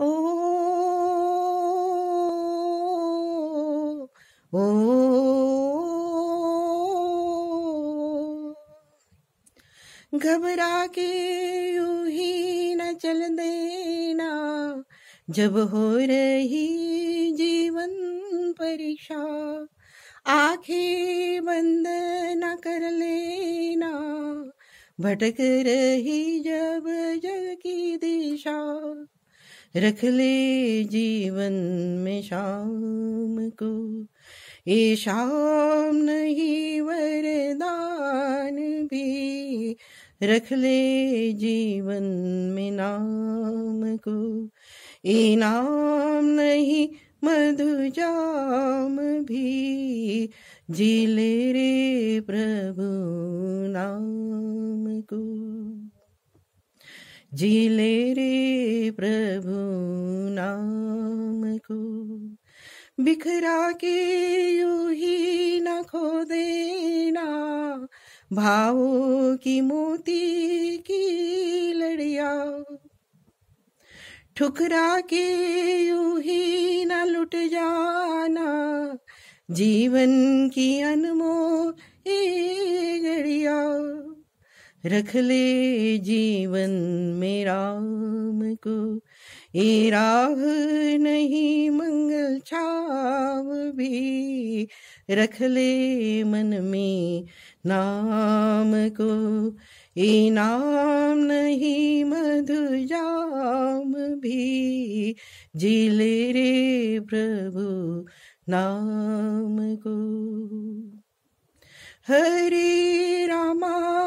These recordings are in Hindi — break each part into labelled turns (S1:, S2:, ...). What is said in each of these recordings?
S1: ओ घबरा के यू ही न चल देना जब हो रही जीवन परीक्षा आंखें बंद न कर लेना भटक रही जब जग की दिशा रख ले जीवन में शाम को ये शाम नहीं वरदान भी रख ले जीवन में नाम को ये नाम नहीं मधु जाम भी जिले रे प्रभु नाम को जिले रे प्रभु नाम को बिखरा के यू ही न खो देना भावों की मोती की लड़िया ठुकरा के यू ही न लुट जाना जीवन की अनमोल घड़िया रख ले जीवन में राम को ये राह नहीं मंगल छाव भी रख ले मन में नाम को ये नाम नहीं मधु जाम भी जी ले रे प्रभु नाम को हरे रामा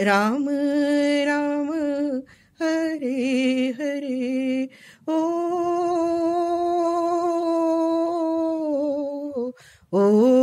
S1: राम राम हरे हरे ओ ओ